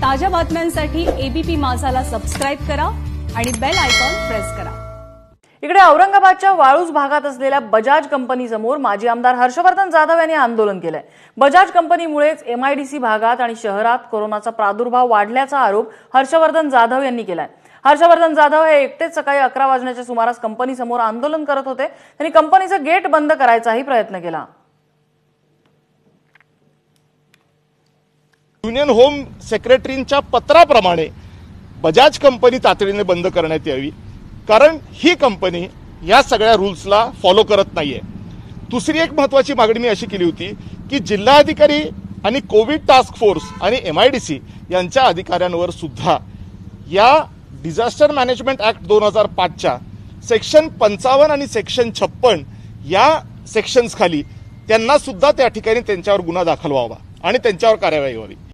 ताज्या बातम्यांसाठी ABP माझाला subscribe करा आणि बेल आयकॉन प्रेस करा इकडे औरंगाबादच्या वाळूज भागात असलेल्या बजाज कंपनीसमोर माजी आमदार हर्षवर्धन जाधव यांनी आंदोलन केलंय बजाज कंपनीमुळेच एमआयडीसी भागात आणि शहरात कोरोनाचा प्रादुर्भाव वाढल्याचा आरोप हर्षवर्धन जाधव यांनी केलाय हर्षवर्धन जाधव हे एकटेच सकाळी अकरा वाजण्याच्या सुमारास कंपनीसमोर आंदोलन करत होते त्यांनी कंपनीचं गेट बंद करायचाही प्रयत्न केला युनियन होम सेक्रेटरींच्या पत्राप्रमाणे बजाज कंपनी तातडीने बंद करण्यात यावी कारण ही कंपनी या सगळ्या रूल्सला फॉलो करत नाही आहे दुसरी एक महत्वाची मागणी मी अशी केली होती की जिल्हाधिकारी आणि कोविड टास्क फोर्स आणि एम आय डी सी यांच्या अधिकाऱ्यांवर सुद्धा या डिझास्टर मॅनेजमेंट ऍक्ट दोन हजार पाचच्या सेक्शन पंचावन्न आणि सेक्शन छप्पन या सेक्शन्स खाली त्यांना सुद्धा त्या ठिकाणी त्यांच्यावर गुन्हा दाखल व्हावा आणि त्यांच्यावर कार्यवाही व्हावी